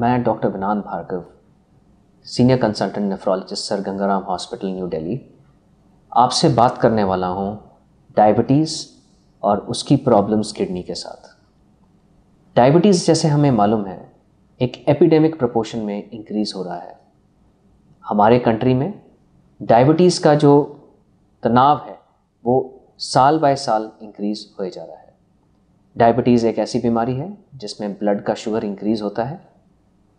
मैं doctor Vinod Bhargava senior consultant nephrologist Sir Ganga Ram hospital New Delhi आपसे बात करने वाला हूँ डायबिटीज़ और उसकी प्रॉब्लम्स किडनी के साथ डायबिटीज़ जैसे हमें मालूम है एक एपिडेमिक प्रपोर्शन में इंक्रीज़ हो रहा है हमारे कंट्री में डायबिटीज़ का जो तनाव है वो साल बाय साल इंक्रीज़ हो जा रहा है डायबिटीज़ एक ऐसी बीमारी है जिसमें ब्लड का शुगर इंक्रीज़ होता है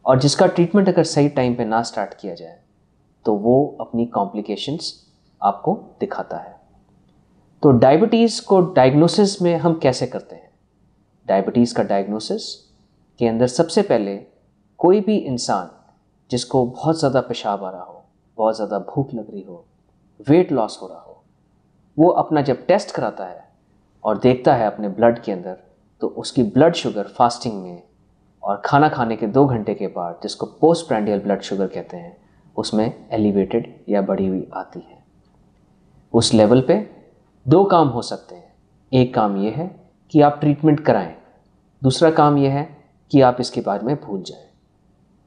और जिसका ट्रीटमेंट अगर सही टाइम पे ना स्टार्ट किया जाए तो वो अपनी कॉम्प्लिकेशंस आपको दिखाता है तो डायबिटीज़ को डायग्नोसिस में हम कैसे करते हैं डायबिटीज़ का डायग्नोसिस के अंदर सबसे पहले कोई भी इंसान जिसको बहुत ज़्यादा पेशाब आ रहा हो बहुत ज़्यादा भूख लग रही हो वेट लॉस हो रहा हो वो अपना जब टेस्ट कराता है और देखता है अपने ब्लड के अंदर तो उसकी ब्लड शुगर फास्टिंग में और खाना खाने के दो घंटे के बाद जिसको पोस्ट प्रैंडियल ब्लड शुगर कहते हैं उसमें एलिवेटेड या बढ़ी हुई आती है उस लेवल पे दो काम हो सकते हैं एक काम यह है कि आप ट्रीटमेंट कराएं दूसरा काम यह है कि आप इसके बारे में भूल जाएं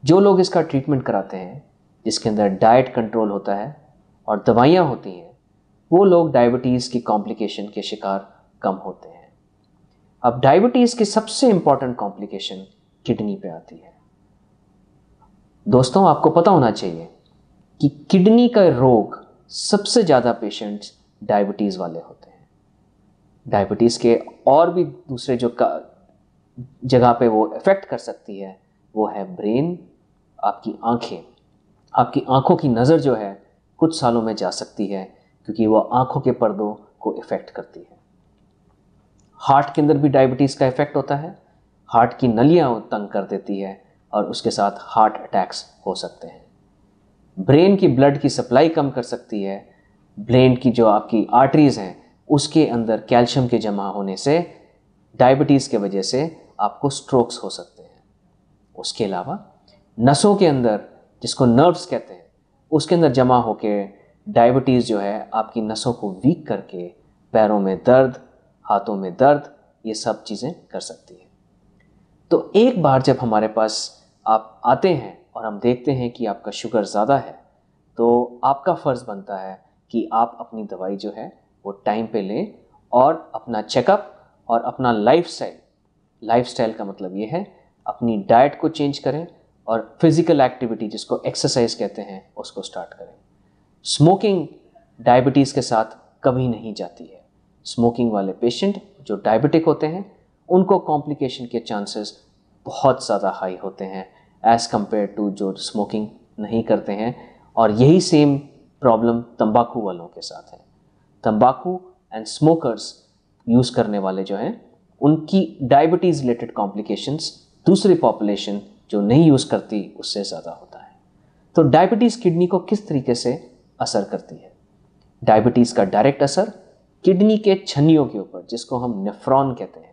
जो लोग इसका ट्रीटमेंट कराते हैं जिसके अंदर डाइट कंट्रोल होता है और दवाइयाँ होती हैं वो लोग डायबिटीज़ की कॉम्प्लिकेशन के शिकार कम होते हैं अब डायबिटीज़ की सबसे इम्पॉर्टेंट कॉम्प्लिकेशन किडनी पे आती है दोस्तों आपको पता होना चाहिए कि किडनी का रोग सबसे ज़्यादा पेशेंट्स डायबिटीज़ वाले होते हैं डायबिटीज़ के और भी दूसरे जो जगह पे वो इफ़ेक्ट कर सकती है वो है ब्रेन आपकी आंखें आपकी आंखों की नज़र जो है कुछ सालों में जा सकती है क्योंकि वो आंखों के पर्दों को इफ़ेक्ट करती है हार्ट के अंदर भी डायबिटीज़ का इफ़ेक्ट होता है हार्ट की नलियां तंग कर देती है और उसके साथ हार्ट अटैक्स हो सकते हैं ब्रेन की ब्लड की सप्लाई कम कर सकती है ब्रेन की जो आपकी आर्टरीज हैं उसके अंदर कैल्शियम के जमा होने से डायबिटीज़ के वजह से आपको स्ट्रोक्स हो सकते हैं उसके अलावा नसों के अंदर जिसको नर्व्स कहते हैं उसके अंदर जमा होकर डायबिटीज़ जो है आपकी नसों को वीक करके पैरों में दर्द हाथों में दर्द ये सब चीज़ें कर सकती है तो एक बार जब हमारे पास आप आते हैं और हम देखते हैं कि आपका शुगर ज़्यादा है तो आपका फ़र्ज़ बनता है कि आप अपनी दवाई जो है वो टाइम पे लें और अपना चेकअप और अपना लाइफ स्टाइल लाइफ स्टाइल का मतलब ये है अपनी डाइट को चेंज करें और फिज़िकल एक्टिविटी जिसको एक्सरसाइज कहते हैं उसको स्टार्ट करें स्मोकिंग डायबिटीज़ के साथ कभी नहीं जाती है स्मोकिंग वाले पेशेंट जो डायबिटिक होते हैं उनको कॉम्प्लिकेशन के चांसेस बहुत ज़्यादा हाई होते हैं एज़ कम्पेयर टू जो स्मोकिंग नहीं करते हैं और यही सेम प्रॉब्लम तंबाकू वालों के साथ है तंबाकू एंड स्मोकर्स यूज़ करने वाले जो हैं उनकी डायबिटीज़ रिलेटेड कॉम्प्लिकेशंस दूसरी पॉपुलेशन जो नहीं यूज़ करती उससे ज़्यादा होता है तो डायबिटीज़ किडनी को किस तरीके से असर करती है डायबिटीज़ का डायरेक्ट असर किडनी के छन्नियों के ऊपर जिसको हम नेफ्रॉन कहते हैं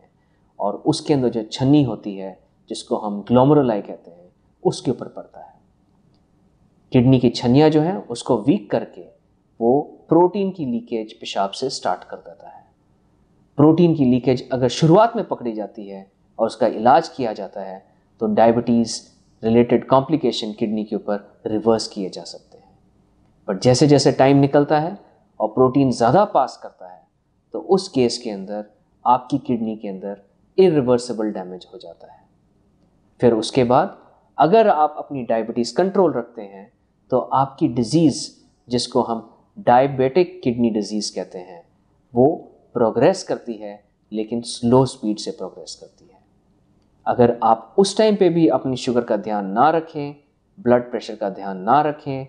और उसके अंदर जो छन्नी होती है जिसको हम ग्लोमरोलाई कहते हैं उसके ऊपर पड़ता है किडनी की छनिया जो है उसको वीक करके वो प्रोटीन की लीकेज पेशाब से स्टार्ट कर देता है प्रोटीन की लीकेज अगर शुरुआत में पकड़ी जाती है और उसका इलाज किया जाता है तो डायबिटीज़ रिलेटेड कॉम्प्लिकेशन किडनी के ऊपर रिवर्स किए जा सकते हैं बट जैसे जैसे टाइम निकलता है और प्रोटीन ज़्यादा पास करता है तो उस केस के अंदर आपकी किडनी के अंदर इरिवर्सिबल डैमेज हो जाता है फिर उसके बाद अगर आप अपनी डायबिटीज़ कंट्रोल रखते हैं तो आपकी डिज़ीज़ जिसको हम डायबिटिक किडनी डिजीज़ कहते हैं वो प्रोग्रेस करती है लेकिन स्लो स्पीड से प्रोग्रेस करती है अगर आप उस टाइम पे भी अपनी शुगर का ध्यान ना रखें ब्लड प्रेशर का ध्यान ना रखें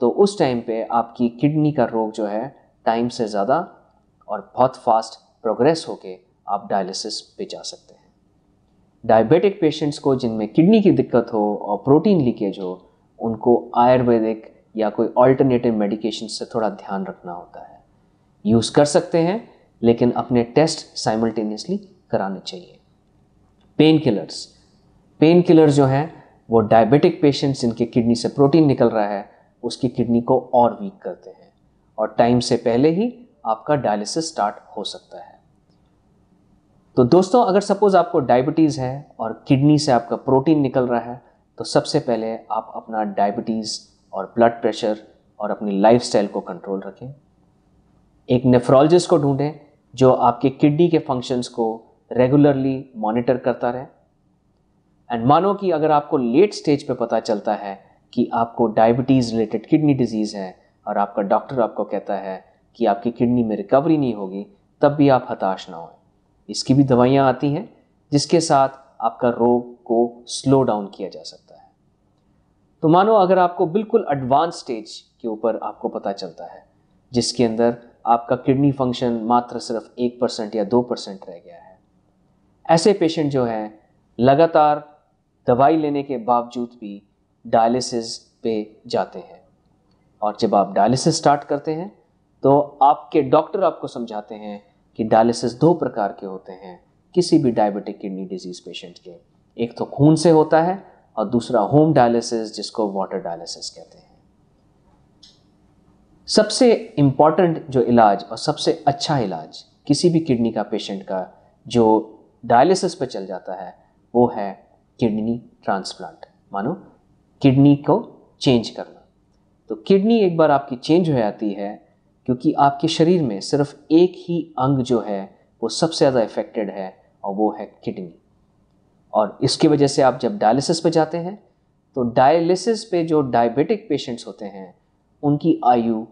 तो उस टाइम पे आपकी किडनी का रोग जो है टाइम से ज़्यादा और बहुत फास्ट प्रोग्रेस होके आप डायलिसिस पे जा सकते हैं डायबिटिक पेशेंट्स को जिनमें किडनी की दिक्कत हो और प्रोटीन लीकेज हो उनको आयुर्वेदिक या कोई ऑल्टरनेटिव मेडिकेशन से थोड़ा ध्यान रखना होता है यूज़ कर सकते हैं लेकिन अपने टेस्ट साइमल्टेनियसली कराने चाहिए पेन किलर्स पेन किलर्स जो हैं वो डायबिटिक पेशेंट्स जिनके किडनी से प्रोटीन निकल रहा है उसकी किडनी को और वीक करते हैं और टाइम से पहले ही आपका डायलिसिस स्टार्ट हो सकता है तो दोस्तों अगर सपोज़ आपको डायबिटीज़ है और किडनी से आपका प्रोटीन निकल रहा है तो सबसे पहले आप अपना डायबिटीज़ और ब्लड प्रेशर और अपनी लाइफ को कंट्रोल रखें एक नेफ्रोलॉजिस्ट को ढूंढें जो आपके किडनी के फंक्शंस को रेगुलरली मॉनिटर करता रहे एंड मानो कि अगर आपको लेट स्टेज पे पता चलता है कि आपको डायबिटीज़ रिलेटेड किडनी डिजीज़ है और आपका डॉक्टर आपको कहता है कि आपकी किडनी में रिकवरी नहीं होगी तब भी आप हताश ना हो इसकी भी दवाइयाँ आती हैं जिसके साथ आपका रोग को स्लो डाउन किया जा सकता है तो मानो अगर आपको बिल्कुल एडवांस स्टेज के ऊपर आपको पता चलता है जिसके अंदर आपका किडनी फंक्शन मात्र सिर्फ एक परसेंट या दो परसेंट रह गया है ऐसे पेशेंट जो हैं लगातार दवाई लेने के बावजूद भी डायलिसिस पे जाते हैं और जब आप डायलिसिस स्टार्ट करते हैं तो आपके डॉक्टर आपको समझाते हैं कि डायलिसिस दो प्रकार के होते हैं किसी भी डायबिटिक किडनी डिजीज़ पेशेंट के एक तो खून से होता है और दूसरा होम डायलिसिस जिसको वाटर डायलिसिस कहते हैं सबसे इम्पॉर्टेंट जो इलाज और सबसे अच्छा इलाज किसी भी किडनी का पेशेंट का जो डायलिसिस पर चल जाता है वो है किडनी ट्रांसप्लांट मानो किडनी को चेंज करना तो किडनी एक बार आपकी चेंज हो जाती है क्योंकि आपके शरीर में सिर्फ एक ही अंग जो है वो सबसे ज़्यादा इफेक्टेड है और वो है किडनी और इसकी वजह से आप जब डायलिसिस पे जाते हैं तो डायलिसिस पे जो डायबिटिक पेशेंट्स होते हैं उनकी आयु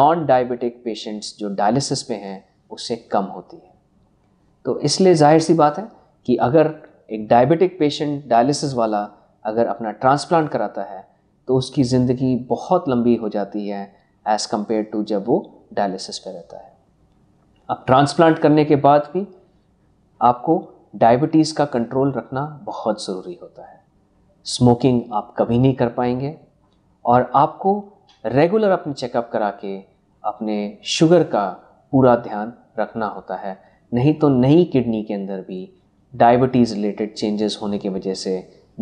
नॉन डायबिटिक पेशेंट्स जो डायलिसिस पे हैं उससे कम होती है तो इसलिए जाहिर सी बात है कि अगर एक डायबिटिक पेशेंट डायलिसिस वाला अगर अपना ट्रांसप्लांट कराता है तो उसकी ज़िंदगी बहुत लंबी हो जाती है एज़ कम्पेयर टू जब वो डायलिसिस पे रहता है अब ट्रांसप्लांट करने के बाद भी आपको डायबिटीज़ का कंट्रोल रखना बहुत ज़रूरी होता है स्मोकिंग आप कभी नहीं कर पाएंगे और आपको रेगुलर अपने चेकअप करा के अपने शुगर का पूरा ध्यान रखना होता है नहीं तो नई किडनी के अंदर भी डायबिटीज़ रिलेटेड चेंजेस होने की वजह से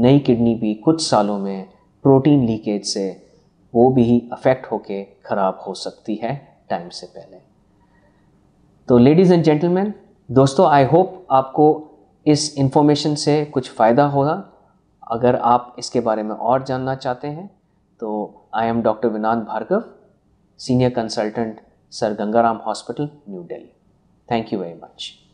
नई किडनी भी कुछ सालों में प्रोटीन लीकेज से वो भी अफेक्ट होके ख़राब हो सकती है टाइम से पहले तो लेडीज़ एंड जेंटलमैन दोस्तों आई होप आपको इस इंफॉर्मेशन से कुछ फ़ायदा होगा अगर आप इसके बारे में और जानना चाहते हैं तो I am doctor Vinod Bhargava senior consultant Sir Ganga Ram hospital New Delhi thank you very much